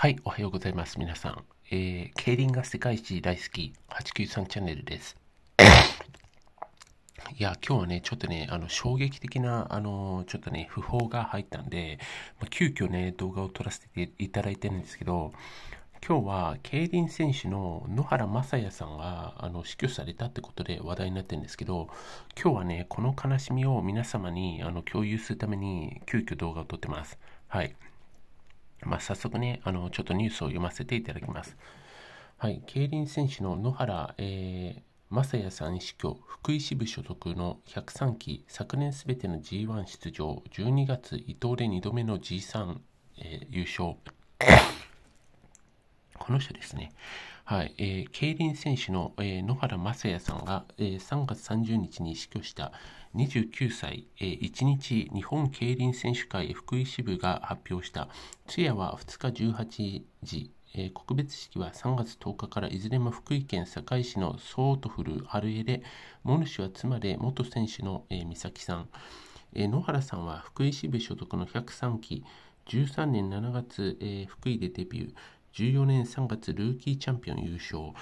はい、おはようございます、皆さん。えー、競輪が世界一大好き、893チャンネルです。いや、今日はね、ちょっとね、あの、衝撃的な、あの、ちょっとね、訃報が入ったんで、まあ、急遽ね、動画を撮らせていただいてるんですけど、今日は競輪選手の野原雅也さんがあの死去されたってことで話題になってるんですけど今日はねこの悲しみを皆様にあの共有するために急遽動画を撮ってますはいまあ、早速ね、あの、ちょっとニュースを読ませていただきます。はい、競輪選手の野原、えー、正也さん死去、福井支部所属の103期、昨年すべての G1 出場、12月伊藤で2度目の G3、えー、優勝。この人ですね。はい、えー、競輪選手の、えー、野原雅也さんが、えー、3月30日に死去した29歳、えー、1日日本競輪選手会福井支部が発表した通夜は2日18時、えー、告別式は3月10日からいずれも福井県堺市のソートフル春江で、モル氏は妻で元選手の、えー、美咲さん、えー、野原さんは福井支部所属の103期、13年7月、えー、福井でデビュー。1 4年3月ルーキーチャンピオン優勝、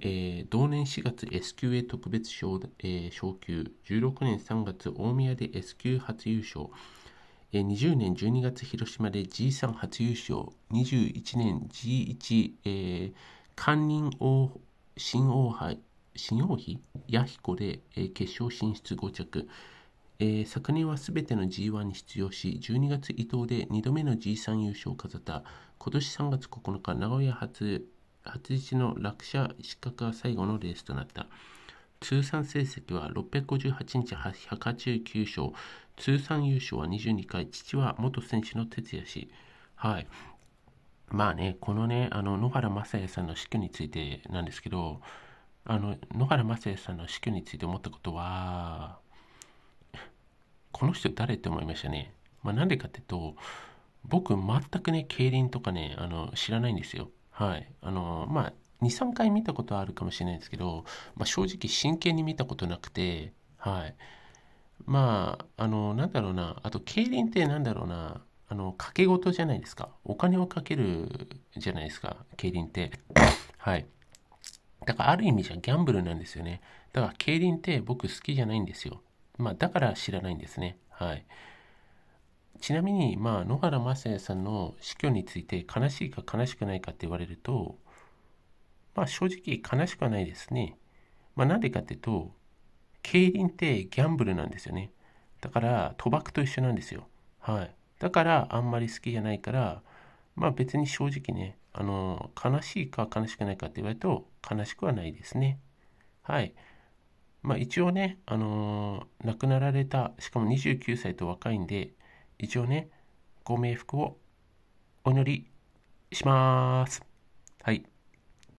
えー、同年4月 S 級へ特別賞、えー、昇級16年3月大宮で S 級初優勝20年12月広島で G3 初優勝21年 G1、えー、官人王新王杯新王妃弥彦で、えー、決勝進出5着えー、昨年は全ての G1 に出場し、12月伊藤で2度目の G3 優勝を飾った、今年3月9日、名古屋初、初日の落車失格が最後のレースとなった。通算成績は658日189勝、通算優勝は22回、父は元選手の哲也氏。はい。まあね、このね、あの、野原雅也さんの死去についてなんですけど、あの、野原雅也さんの死去について思ったことは、この人誰って思いましたね。まあ、なんでかっていうと、僕、全くね、競輪とかね、あの、知らないんですよ。はい。あの、まあ、2、3回見たことあるかもしれないですけど、まあ、正直真剣に見たことなくて、はい。まあ、あの、なんだろうな、あと、競輪ってなんだろうな、あの、掛け事じゃないですか。お金をかけるじゃないですか、競輪って。はい。だから、ある意味じゃギャンブルなんですよね。だから、競輪って僕好きじゃないんですよ。まあ、だから知らないんですね。はい。ちなみに、まあ、野原雅也さんの死去について悲しいか悲しくないかって言われると、まあ、正直悲しくはないですね。まあ、なんでかっていうと、競輪ってギャンブルなんですよね。だから、賭博と一緒なんですよ。はい。だから、あんまり好きじゃないから、まあ別に正直ね、あの、悲しいか悲しくないかって言われると悲しくはないですね。はい。まあ一応ね、あのー、亡くなられた、しかも29歳と若いんで、一応ね、ご冥福をお祈りします。はい。